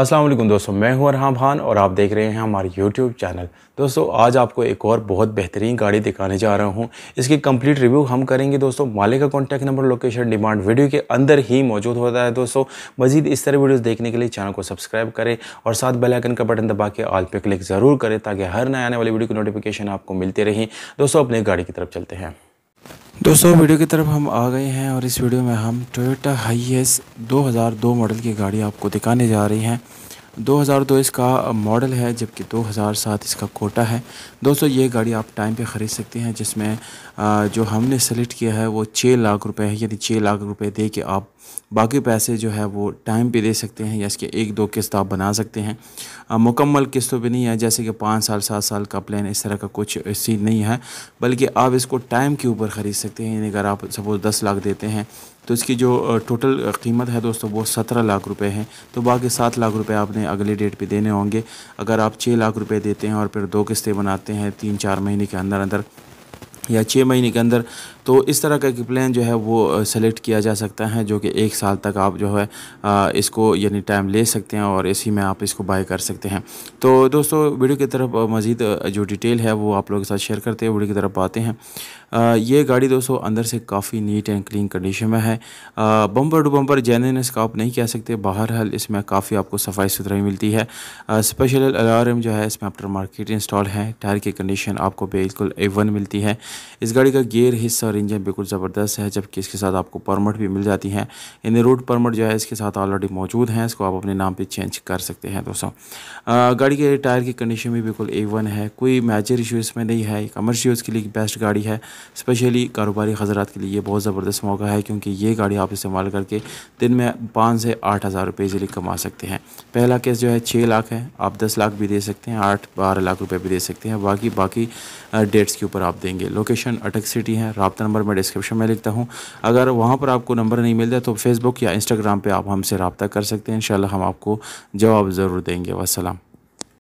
अस्सलाम वालेकुम दोस्तों मैं हूं अरहाम खान और आप देख रहे हैं हमारे YouTube चैनल दोस्तों आज आपको एक और बहुत बेहतरीन गाड़ी दिखाने जा रहा हूं इसकी कंप्लीट रिव्यू हम करेंगे दोस्तों मालिक का contact number location demand video के अंदर ही मौजूद होता है दोस्तों मजीद इस तरह वीडियोज़ देखने के लिए चैनल को सब्सक्राइब करें और साथ बेलाइकन का बटन दबा के आल पर क्लिक ज़रूर करें ताकि हर नए आने वाली वीडियो की नोटिफिकेशन आपको मिलती रही दोस्तों अपने गाड़ी की तरफ चलते हैं दोस्तों वीडियो की तरफ हम आ गए हैं और इस वीडियो में हम टोयोटा हाई एस दो मॉडल की गाड़ी आपको दिखाने जा रही हैं 2002 इसका मॉडल है जबकि 2007 इसका कोटा है दोस्तों ये गाड़ी आप टाइम पे ख़रीद सकते हैं जिसमें जो हमने सेलेक्ट किया है वो छः लाख रुपए है यानी छः लाख रुपए दे के आप बाकी पैसे जो है वो टाइम पे दे सकते हैं या इसके एक दो किस्त आप बना सकते हैं मुकम्मल किस्तों पर नहीं है जैसे कि पाँच साल सात साल का प्लान इस तरह का कुछ सीन नहीं है बल्कि आप इसको टाइम के ऊपर ख़रीद सकते हैं यानी अगर आप सपोज़ दस लाख देते हैं तो इसकी जो टोटल कीमत है दोस्तों वो सत्रह लाख रुपए है तो बाकी सात लाख रुपए आपने अगले डेट पे देने होंगे अगर आप छः लाख रुपए देते हैं और फिर दो किस्तें बनाते हैं तीन चार महीने के अंदर अंदर या छः महीने के अंदर तो इस तरह का एक प्लान जो है वो सेलेक्ट किया जा सकता है जो कि एक साल तक आप जो है इसको यानी टाइम ले सकते हैं और इसी में आप इसको बाय कर सकते हैं तो दोस्तों वीडियो की तरफ मज़ीद जो डिटेल है वो आप लोगों के साथ शेयर करते हैं वीडियो की तरफ आते हैं ये गाड़ी दोस्तों अंदर से काफ़ी नीट एंड क्लीन कंडीशन में है बम्पर टू बम्पर जैन इसका आप नहीं कह सकते बाहर हल इसमें काफ़ी आपको सफाई सुथराई मिलती है स्पेशल अलार्म जो है इसमें आफ्टर मार्केट इंस्टॉल है टायर की कंडीशन आपको बिल्कुल ए मिलती है इस गाड़ी का गियर हिस्सा और इंजन बिल्कुल ज़बरदस्त है जबकि इसके साथ आपको परमट भी मिल जाती हैं यानी रूट परमट जो है इसके साथ ऑलरेडी मौजूद हैं इसको आप अपने नाम पर चेंज कर सकते हैं दोस्तों गाड़ी के टायर की कंडीशन भी बिल्कुल ए वन है कोई मैचर इशू इसमें नहीं है कमर्शियल के लिए बेस्ट गाड़ी है स्पेशली कारोबारी हजरात के लिए बहुत ज़बरदस्त मौका है क्योंकि ये गाड़ी आप इस्तेमाल करके दिन में पाँच से आठ हज़ार रुपये इजीली कमा सकते हैं पहला केस जो है छः लाख है आप दस लाख भी दे सकते हैं आठ बारह लाख रुपये भी दे सकते हैं बाकी बाकी डेट्स के ऊपर आप देंगे लोकेशन अटक सिटी है रबता नंबर मैं डिस्क्रिप्शन में लिखता हूँ अगर वहाँ पर आपको नंबर नहीं मिलता तो फेसबुक या इंस्टाग्राम पर आप हमसे रबता कर सकते हैं इन हम आपको जवाब ज़रूर देंगे वसलम